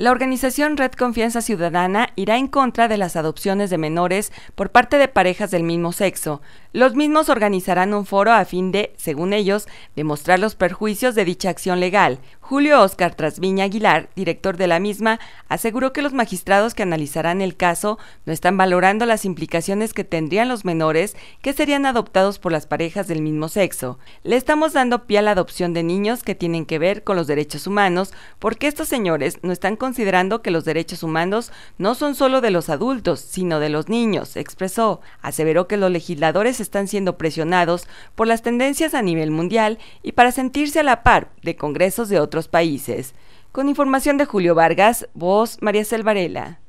La organización Red Confianza Ciudadana irá en contra de las adopciones de menores por parte de parejas del mismo sexo. Los mismos organizarán un foro a fin de, según ellos, demostrar los perjuicios de dicha acción legal, Julio Oscar Trasviña Aguilar, director de la misma, aseguró que los magistrados que analizarán el caso no están valorando las implicaciones que tendrían los menores que serían adoptados por las parejas del mismo sexo. Le estamos dando pie a la adopción de niños que tienen que ver con los derechos humanos, porque estos señores no están considerando que los derechos humanos no son solo de los adultos, sino de los niños, expresó. Aseveró que los legisladores están siendo presionados por las tendencias a nivel mundial y para sentirse a la par de congresos de otros países. Con información de Julio Vargas, voz María Selvarela.